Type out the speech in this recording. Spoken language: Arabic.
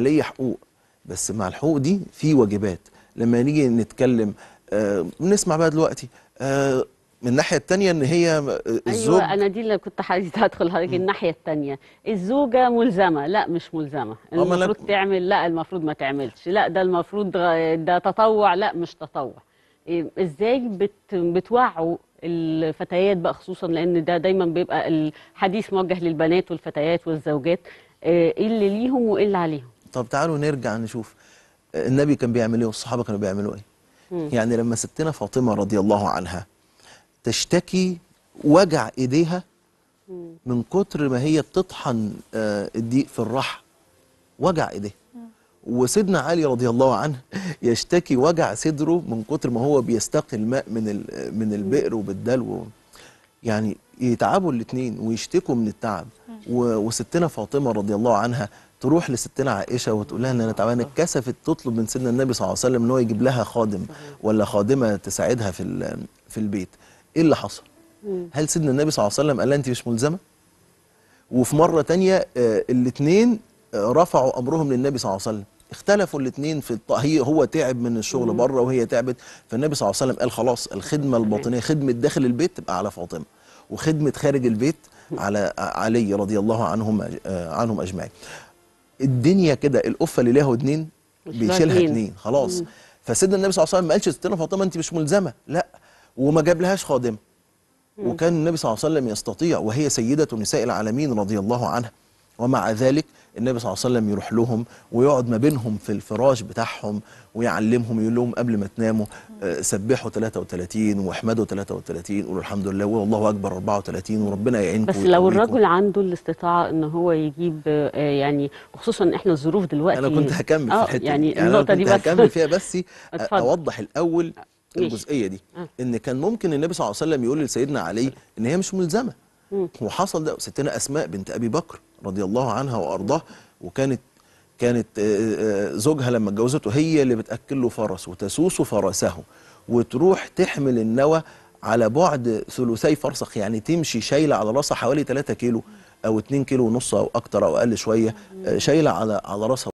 ليا حقوق بس مع الحقوق دي في واجبات لما نيجي نتكلم آه بنسمع بقى دلوقتي آه من الناحيه الثانيه ان هي آه، أيوة، الزوج ايوه انا دي اللي كنت عايز ادخل حضرتك الناحيه الثانيه الزوجه ملزمه لا مش ملزمه آه، المفروض تعمل لا المفروض ما تعملش لا ده المفروض ده تطوع لا مش تطوع إيه، ازاي بت... بتوعوا الفتيات بقى خصوصا لان ده دايما بيبقى الحديث موجه للبنات والفتيات والزوجات آه، ايه اللي ليهم وايه اللي عليهم طب تعالوا نرجع نشوف النبي كان بيعمل ايه والصحابه كانوا بيعملوا ايه مم. يعني لما ستنا فاطمه رضي الله عنها تشتكي وجع ايديها من كتر ما هي بتطحن آه، الضيق في الرحى وجع ايديها وسيدنا علي رضي الله عنه يشتكي وجع صدره من كتر ما هو بيستقي الماء من من البئر وبالدلو يعني يتعبوا الاثنين ويشتكوا من التعب وستنا فاطمه رضي الله عنها تروح لستنا عائشه وتقول لها ان انا تعبانه اتكسفت تطلب من سيدنا النبي صلى الله عليه وسلم ان هو يجيب لها خادم ولا خادمه تساعدها في في البيت ايه اللي حصل هل سيدنا النبي صلى الله عليه وسلم قال لها انت مش ملزمه وفي مره تانية آه، الاثنين آه، رفعوا امرهم للنبي صلى الله عليه وسلم اختلفوا الاثنين في الط... هي هو تعب من الشغل بره وهي تعبت فالنبي صلى الله عليه وسلم قال خلاص الخدمه الباطنيه خدمه داخل البيت تبقى على فاطمه وخدمه خارج البيت على آه، علي رضي الله عنهم عنهم اجمعين الدنيا كده القفه اللي ليها ودنين بيشيلها اتنين خلاص مم. فسيدنا النبي صلى الله عليه وسلم ما قالش ستنا فاطمه انت مش ملزمه لا وما جابلهاش خادمه وكان النبي صلى الله عليه وسلم يستطيع وهي سيده نساء العالمين رضي الله عنها ومع ذلك النبي صلى الله عليه وسلم يروح لهم ويقعد ما بينهم في الفراش بتاعهم ويعلمهم يقول لهم قبل ما تناموا آه، سبحوا 33 واحمدوا 33 قولوا الحمد لله والله اكبر 34 وربنا يعينكم بس لو الرجل عنده الاستطاعه ان هو يجيب آه، يعني خصوصا احنا الظروف دلوقتي انا كنت هكمل في آه، الحته يعني, يعني النقطه دي بس هكمل فيها بس اوضح الاول الجزئيه دي ان كان ممكن النبي صلى الله عليه وسلم يقول لسيدنا علي ان هي مش ملزمه وحصل ده ستنا اسماء بنت ابي بكر رضي الله عنها وارضاه وكانت كانت آه، آه، زوجها لما اتجوزته هي اللي بتاكل له فرس وتسوس فرسه وتروح تحمل النوى على بعد ثلثي فرسخ يعني تمشي شايله على راسها حوالي 3 كيلو او 2 كيلو ونص او اكتر او اقل شويه آه، شايله على على راسها